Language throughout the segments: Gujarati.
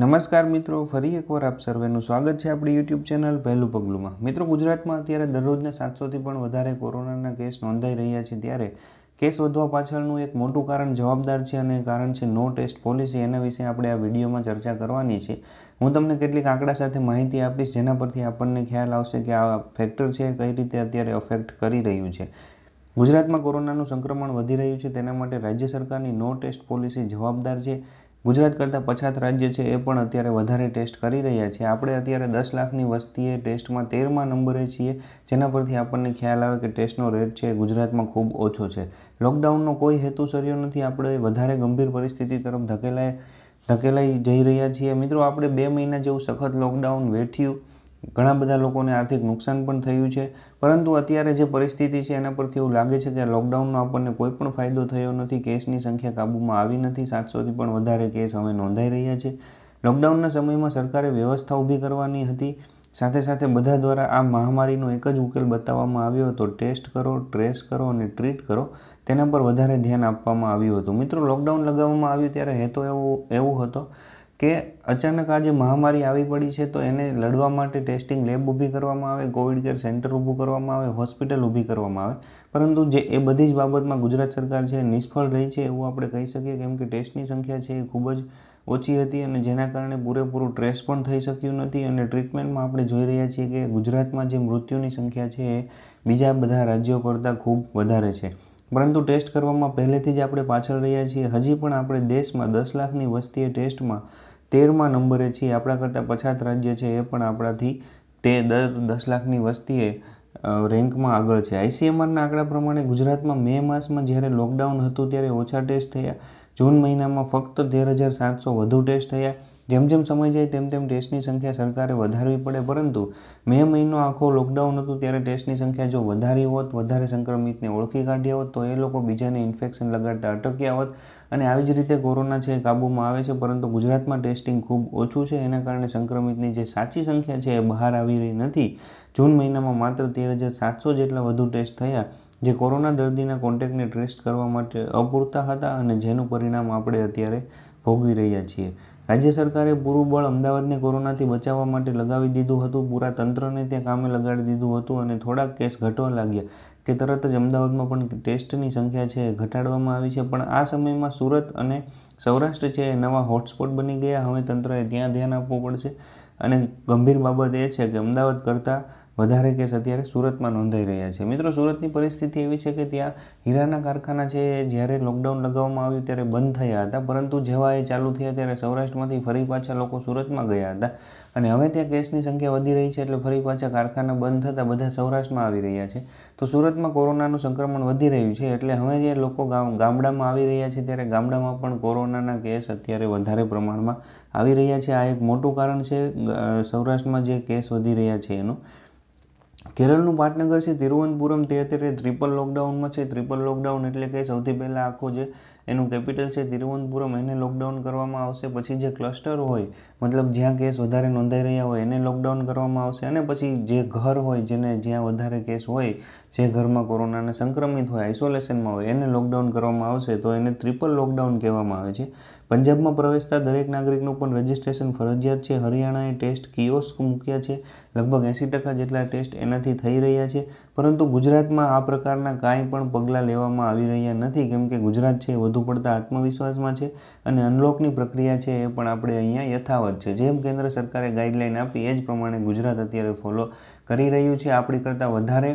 નમસ્કાર મિત્રો ફરી એકવાર આપ સર્વેનું સ્વાગત છે આપણી યુટ્યુબ ચેનલ પહેલું પગલુંમાં મિત્રો ગુજરાતમાં અત્યારે દરરોજના સાતસોથી પણ વધારે કોરોનાના કેસ નોંધાઈ રહ્યા છે ત્યારે કેસ વધવા પાછળનું એક મોટું કારણ જવાબદાર છે અને કારણ છે નો ટેસ્ટ પોલિસી એના વિશે આપણે આ વિડીયોમાં ચર્ચા કરવાની છે હું તમને કેટલીક આંકડા સાથે માહિતી આપીશ જેના પરથી આપણને ખ્યાલ આવશે કે આ ફેક્ટર છે કઈ રીતે અત્યારે અફેક્ટ કરી રહ્યું છે ગુજરાતમાં કોરોનાનું સંક્રમણ વધી રહ્યું છે તેના માટે રાજ્ય સરકારની નો ટેસ્ટ પોલિસી જવાબદાર છે ગુજરાત કરતાં પછાત રાજ્ય છે એ પણ અત્યારે વધારે ટેસ્ટ કરી રહ્યા છે આપણે અત્યારે દસ લાખની વસ્તીએ ટેસ્ટમાં તેરમાં નંબરે છીએ જેના પરથી આપણને ખ્યાલ આવે કે ટેસ્ટનો રેટ છે ગુજરાતમાં ખૂબ ઓછો છે લોકડાઉનનો કોઈ હેતુ સર્યો નથી આપણે વધારે ગંભીર પરિસ્થિતિ તરફ ધકેલાય ધકેલાઈ જઈ રહ્યા છીએ મિત્રો આપણે બે મહિના જેવું સખત લોકડાઉન વેઠ્યું ઘણા બધા લોકોને આર્થિક નુકસાન પણ થયું છે પરંતુ અત્યારે જે પરિસ્થિતિ છે એના પરથી એવું લાગે છે કે લોકડાઉનનો આપણને કોઈ પણ ફાયદો થયો નથી કેસની સંખ્યા કાબૂમાં આવી નથી સાતસોથી પણ વધારે કેસ હવે નોંધાઈ રહ્યા છે લોકડાઉનના સમયમાં સરકારે વ્યવસ્થા ઊભી કરવાની હતી સાથે સાથે બધા દ્વારા આ મહામારીનો એક જ ઉકેલ બતાવવામાં આવ્યો હતો ટેસ્ટ કરો ટ્રેસ કરો અને ટ્રીટ કરો તેના પર વધારે ધ્યાન આપવામાં આવ્યું હતું મિત્રો લોકડાઉન લગાવવામાં આવ્યું ત્યારે હેતુ એવો એવો હતો કે અચાનક આ જે મહામારી આવી પડી છે તો એને લડવા માટે ટેસ્ટિંગ લેબ ઊભી કરવામાં આવે કોવિડ કેર સેન્ટર ઊભું કરવામાં આવે હોસ્પિટલ ઊભી કરવામાં આવે પરંતુ જે એ બધી જ બાબતમાં ગુજરાત સરકાર છે નિષ્ફળ રહી છે એવું આપણે કહી શકીએ કેમ કે ટેસ્ટની સંખ્યા છે એ ખૂબ જ ઓછી હતી અને જેના કારણે પૂરેપૂરું ટ્રેસ પણ થઈ શક્યું નથી અને ટ્રીટમેન્ટમાં આપણે જોઈ રહ્યા છીએ કે ગુજરાતમાં જે મૃત્યુની સંખ્યા છે એ બીજા બધા રાજ્યો કરતાં ખૂબ વધારે છે પરંતુ ટેસ્ટ કરવામાં પહેલેથી જ આપણે પાછળ રહ્યા છીએ હજી પણ આપણે દેશમાં દસ લાખની વસ્તીએ ટેસ્ટમાં તેરમા નંબરે છીએ આપણા કરતાં પછાત રાજ્ય છે એ પણ આપણાથી તે દર દસ લાખની વસ્તીએ રેન્કમાં આગળ છે આઈસીએમઆરના આંકડા પ્રમાણે ગુજરાતમાં મે માસમાં જ્યારે લોકડાઉન હતું ત્યારે ઓછા ટેસ્ટ થયા જૂન મહિનામાં ફક્ત તેર હજાર સાતસો વધુ ટેસ્ટ થયા જેમ જેમ સમય જાય તેમ તેમ ટેસ્ટની સંખ્યા સરકારે વધારવી પડે પરંતુ મે મહિનો આખો લોકડાઉન હતું ત્યારે ટેસ્ટની સંખ્યા જો વધારી હોત વધારે સંક્રમિતને ઓળખી કાઢ્યા હોત તો એ લોકો બીજાને ઇન્ફેક્શન લગાડતા અટક્યા હોત અને આવી જ રીતે કોરોના છે એ કાબૂમાં આવે છે પરંતુ ગુજરાતમાં ટેસ્ટિંગ ખૂબ ઓછું છે એના કારણે સંક્રમિતની જે સાચી સંખ્યા છે એ બહાર આવી રહી નથી જૂન મહિનામાં માત્ર તેર હજાર સાતસો જેટલા વધુ ટેસ્ટ થયા જે કોરોના દર્દીના કોન્ટેક્ટને ટ્રેસ કરવા માટે અપૂરતા હતા અને જેનું પરિણામ આપણે અત્યારે ભોગવી રહ્યા છીએ રાજ્ય સરકારે પૂરું બળ અમદાવાદને કોરોનાથી બચાવવા માટે લગાવી દીધું હતું પૂરા તંત્રને ત્યાં કામે લગાડી દીધું હતું અને થોડાક કેસ ઘટવા લાગ્યા કે તરત જ અમદાવાદમાં પણ ટેસ્ટની સંખ્યા છે ઘટાડવામાં આવી છે પણ આ સમયમાં સુરત અને સૌરાષ્ટ્ર છે એ નવા હોટસ્પોટ બની ગયા હવે તંત્રએ ત્યાં ધ્યાન આપવું પડશે અને ગંભીર બાબત એ છે કે અમદાવાદ કરતાં વધારે કેસ અત્યારે સુરતમાં નોંધાઈ રહ્યા છે મિત્રો સુરતની પરિસ્થિતિ એવી છે કે ત્યાં હીરાના કારખાના છે જ્યારે લોકડાઉન લગાવવામાં આવ્યું ત્યારે બંધ થયા હતા પરંતુ જેવા એ ચાલુ થયા ત્યારે સૌરાષ્ટ્રમાંથી ફરી પાછા લોકો સુરતમાં ગયા હતા અને હવે ત્યાં કેસની સંખ્યા વધી રહી છે એટલે ફરી પાછા કારખાના બંધ થતાં બધા સૌરાષ્ટ્રમાં આવી રહ્યા છે તો સુરતમાં કોરોનાનું સંક્રમણ વધી રહ્યું છે એટલે હવે જે લોકો ગામડામાં આવી રહ્યા છે ત્યારે ગામડામાં પણ કોરોનાના કેસ અત્યારે વધારે પ્રમાણમાં આવી રહ્યા છે આ એક મોટું કારણ છે સૌરાષ્ટ્રમાં જે કેસ વધી રહ્યા છે એનું કેરળનું પાટનગર છે તિરુવનંતપુરમ તે અત્યારે ટ્રિપલ લોકડાઉનમાં છે ટ્રિપલ લોકડાઉન એટલે કે સૌથી પહેલાં આખો જે એનું કેપિટલ છે તિરુવનંતપુરમ એને લોકડાઉન કરવામાં આવશે પછી જે ક્લસ્ટર હોય મતલબ જ્યાં કેસ વધારે નોંધાઈ રહ્યા હોય એને લોકડાઉન કરવામાં આવશે અને પછી જે ઘર હોય જેને જ્યાં વધારે કેસ હોય જે ઘરમાં કોરોનાને સંક્રમિત હોય આઇસોલેશનમાં હોય એને લોકડાઉન કરવામાં આવશે તો એને ટ્રિપલ લોકડાઉન કહેવામાં આવે છે પંજાબમાં પ્રવેશતા દરેક નાગરિકનું પણ રજિસ્ટ્રેશન ફરજિયાત છે હરિયાણાએ ટેસ્ટ કિયોસ્ક મૂક્યા છે લગભગ એંસી ટકા જેટલા ટેસ્ટ એનાથી થઈ રહ્યા છે પરંતુ ગુજરાતમાં આ પ્રકારના કાંઈ પણ પગલાં લેવામાં આવી રહ્યા નથી કેમ કે ગુજરાત છે એ વધુ પડતા આત્મવિશ્વાસમાં છે અને અનલોકની પ્રક્રિયા છે એ પણ આપણે અહીંયા યથાવત છે જેમ કેન્દ્ર સરકારે ગાઈડલાઈન આપી એ જ પ્રમાણે ગુજરાત અત્યારે ફોલો કરી રહ્યું છે આપણી કરતાં વધારે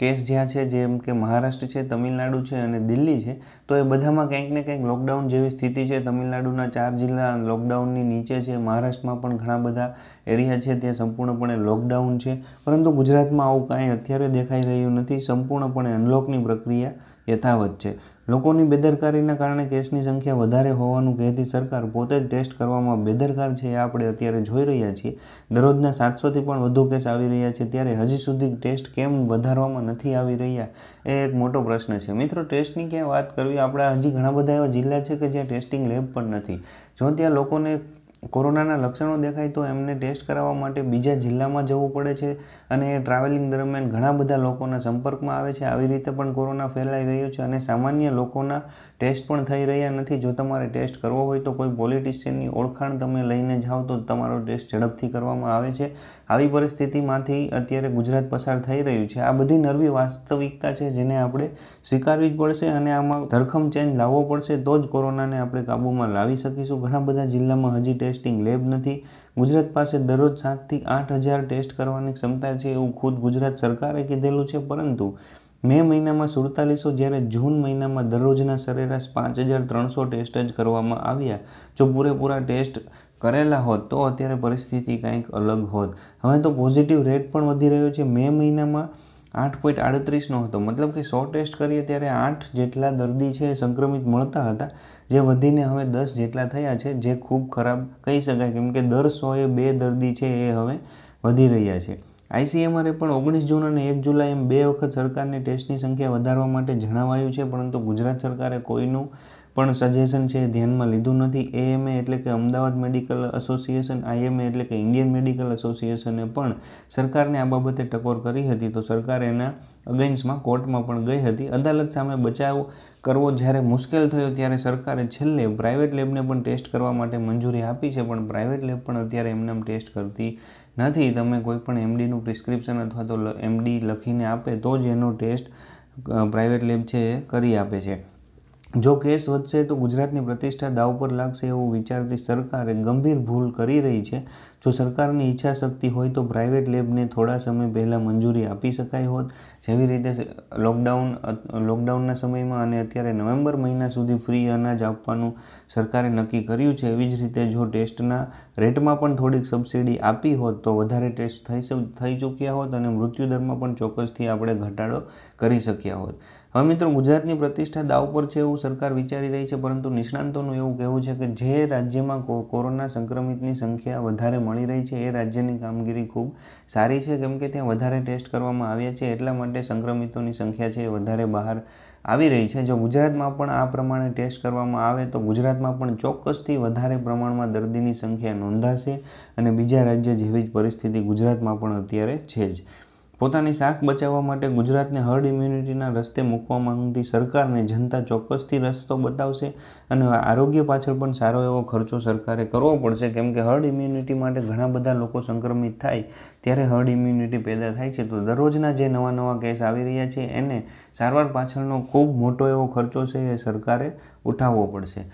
કેસ જ્યાં છે જેમ કે મહારાષ્ટ્ર છે તમિલનાડુ છે અને દિલ્હી છે તો એ બધામાં કંઈક ને કંઈક લોકડાઉન જેવી સ્થિતિ છે તમિલનાડુના ચાર જિલ્લા લોકડાઉનની નીચે છે મહારાષ્ટ્રમાં પણ ઘણા બધા એરિયા છે ત્યાં સંપૂર્ણપણે લોકડાઉન છે પરંતુ ગુજરાતમાં આવું કાંઈ અત્યારે દેખાઈ રહ્યું નથી સંપૂર્ણપણે અનલોકની પ્રક્રિયા યથાવત છે લોકોની બેદરકારીના કારણે કેસની સંખ્યા વધારે હોવાનું કહેતી સરકાર પોતે જ ટેસ્ટ કરવામાં બેદરકાર છે એ આપણે અત્યારે જોઈ રહ્યા છીએ દરરોજના સાતસોથી પણ વધુ કેસ આવી રહ્યા છે ત્યારે હજી સુધી ટેસ્ટ કેમ વધારવામાં નથી આવી રહ્યા એ એક મોટો પ્રશ્ન છે મિત્રો ટેસ્ટની ક્યાં વાત કરવી આપણા હજી ઘણા બધા એવા જિલ્લા છે કે જ્યાં ટેસ્ટિંગ લેબ પણ નથી જો ત્યાં લોકોને કોરોનાના લક્ષણો દેખાય તો એમને ટેસ્ટ કરાવવા માટે બીજા જિલ્લામાં જવું પડે છે અને ટ્રાવેલિંગ દરમિયાન ઘણા બધા લોકોના સંપર્કમાં આવે છે આવી રીતે પણ કોરોના ફેલાઈ રહ્યો છે અને સામાન્ય લોકોના ટેસ્ટ પણ થઈ રહ્યા નથી જો તમારે ટેસ્ટ કરવો હોય તો કોઈ પોલિટિશિયનની ઓળખાણ તમે લઈને જાઓ તો તમારો ટેસ્ટ ઝડપથી કરવામાં આવે છે આવી પરિસ્થિતિમાંથી અત્યારે ગુજરાત પસાર થઈ રહ્યું છે આ બધી નરવી વાસ્તવિકતા છે જેને આપણે સ્વીકારવી જ પડશે અને આમાં ધરખમ ચેન્જ લાવવો પડશે તો જ કોરોનાને આપણે કાબૂમાં લાવી શકીશું ઘણા બધા જિલ્લામાં હજી ટેસ્ટિંગ લેબ નથી ગુજરાત પાસે દરરોજ સાતથી આઠ હજાર ટેસ્ટ કરવાની ક્ષમતા છે એવું ખુદ ગુજરાત સરકારે કીધેલું છે પરંતુ મે મહિનામાં સુડતાલીસો જ્યારે જૂન મહિનામાં દરરોજના સરેરાશ પાંચ હજાર ત્રણસો ટેસ્ટ જ કરવામાં આવ્યા જો પૂરેપૂરા ટેસ્ટ કરેલા હોત તો અત્યારે પરિસ્થિતિ કંઈક અલગ હોત હવે તો પોઝિટિવ રેટ પણ વધી રહ્યો છે મે મહિનામાં આઠ પોઈન્ટ આડત્રીસનો હતો મતલબ કે સો ટેસ્ટ કરીએ ત્યારે આઠ જેટલા દર્દી છે સંક્રમિત મળતા હતા જે વધીને હવે દસ જેટલા થયા છે જે ખૂબ ખરાબ કહી શકાય કેમકે કે દર સોએ બે દર્દી છે એ હવે વધી રહ્યા છે આઈસીએમઆરે પણ ઓગણીસ જૂન અને એક જુલાઈ એમ બે વખત સરકારને ટેસ્ટની સંખ્યા વધારવા માટે જણાવાયું છે પરંતુ ગુજરાત સરકારે કોઈનું પણ સજેશન છે ધ્યાનમાં લીધું નથી એએમએ એટલે કે અમદાવાદ મેડિકલ એસોસિએશન આઈએમએ એટલે કે ઇન્ડિયન મેડિકલ એસોસિએશને પણ સરકારને આ બાબતે ટકોર કરી હતી તો સરકાર એના અગેન્સ્ટમાં કોર્ટમાં પણ ગઈ હતી અદાલત સામે બચાવ કરવો જ્યારે મુશ્કેલ થયો ત્યારે સરકારે છેલ્લે પ્રાઇવેટ લેબને પણ ટેસ્ટ કરવા માટે મંજૂરી આપી છે પણ પ્રાઇવેટ લેબ પણ અત્યારે એમને ટેસ્ટ કરતી નથી તમે કોઈપણ એમડીનું પ્રિસ્ક્રિપ્શન અથવા તો એમડી લખીને આપે તો જ એનો ટેસ્ટ પ્રાઇવેટ લેબ છે એ કરી આપે છે જો કેસ વધશે તો ગુજરાતની પ્રતિષ્ઠા દાવ પર લાગશે એવું વિચારતી સરકારે ગંભીર ભૂલ કરી રહી છે જો સરકારની ઈચ્છા શક્તિ હોય તો પ્રાઇવેટ લેબને થોડા સમય પહેલાં મંજૂરી આપી શકાય હોત જેવી રીતે લોકડાઉન લોકડાઉનના સમયમાં અને અત્યારે નવેમ્બર મહિના સુધી ફ્રી અનાજ આપવાનું સરકારે નક્કી કર્યું છે એવી જ રીતે જો ટેસ્ટના રેટમાં પણ થોડીક સબસિડી આપી હોત તો વધારે ટેસ્ટ થઈ થઈ ચૂક્યા હોત અને મૃત્યુદરમાં પણ ચોક્કસથી આપણે ઘટાડો કરી શક્યા હોત હવે મિત્રો ગુજરાતની પ્રતિષ્ઠા દાવ પર છે એવું સરકાર વિચારી રહી છે પરંતુ નિષ્ણાંતોનું એવું કહેવું છે કે જે રાજ્યમાં કોરોના સંક્રમિતની સંખ્યા વધારે મળી રહી છે એ રાજ્યની કામગીરી ખૂબ સારી છે કેમ કે ત્યાં વધારે ટેસ્ટ કરવામાં આવ્યા છે એટલા માટે સંક્રમિતોની સંખ્યા છે એ વધારે બહાર આવી રહી છે જો ગુજરાતમાં પણ આ પ્રમાણે ટેસ્ટ કરવામાં આવે તો ગુજરાતમાં પણ ચોક્કસથી વધારે પ્રમાણમાં દર્દીની સંખ્યા નોંધાશે અને બીજા રાજ્ય જેવી જ પરિસ્થિતિ ગુજરાતમાં પણ અત્યારે છે જ પોતાની શાખ બચાવવા માટે ગુજરાતને હર્ડ ઇમ્યુનિટીના રસ્તે મૂકવા માંગતી સરકારને જનતા ચોક્કસથી રસ્તો બતાવશે અને આરોગ્ય પાછળ પણ સારો એવો ખર્ચો સરકારે કરવો પડશે કેમ કે હર્ડ ઇમ્યુનિટી માટે ઘણા બધા લોકો સંક્રમિત થાય ત્યારે હર્ડ ઇમ્યુનિટી પેદા થાય છે તો દરરોજના જે નવા નવા કેસ આવી રહ્યા છે એને સારવાર પાછળનો ખૂબ મોટો એવો ખર્ચો છે એ સરકારે ઉઠાવવો પડશે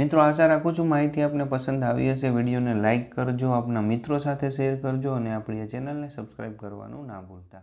મિત્રો આશા રાખું છું માહિતી આપને પસંદ આવી હશે વિડીયોને લાઇક કરજો આપના મિત્રો સાથે શેર કરજો અને આપણી આ ચેનલને સબસ્ક્રાઈબ કરવાનું ના ભૂલતા